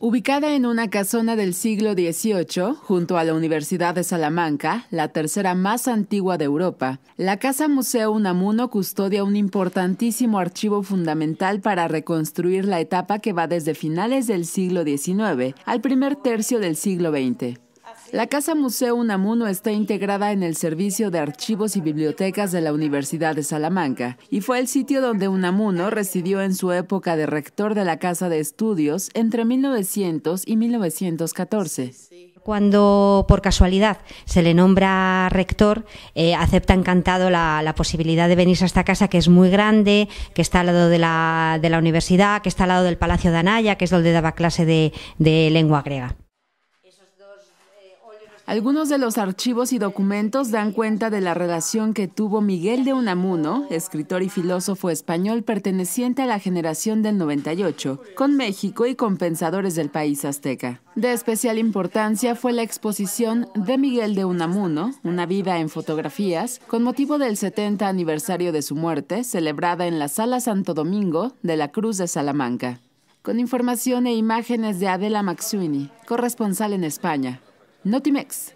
Ubicada en una casona del siglo XVIII, junto a la Universidad de Salamanca, la tercera más antigua de Europa, la Casa Museo Unamuno custodia un importantísimo archivo fundamental para reconstruir la etapa que va desde finales del siglo XIX al primer tercio del siglo XX. La Casa Museo Unamuno está integrada en el Servicio de Archivos y Bibliotecas de la Universidad de Salamanca y fue el sitio donde Unamuno residió en su época de rector de la Casa de Estudios entre 1900 y 1914. Cuando por casualidad se le nombra rector, eh, acepta encantado la, posibilidad de venirse a esta casa que es muy grande, que está al lado de la, universidad, que está al lado del Palacio de Anaya, que es donde daba clase de lengua griega. Algunos de los archivos y documentos dan cuenta de la relación que tuvo Miguel de Unamuno, escritor y filósofo español perteneciente a la generación del 98, con México y con pensadores del país azteca. De especial importancia fue la exposición de Miguel de Unamuno, una vida en fotografías, con motivo del 70 aniversario de su muerte, celebrada en la Sala Santo Domingo de la Cruz de Salamanca. Con información e imágenes de Adela Maxuini, corresponsal en España. Notimex.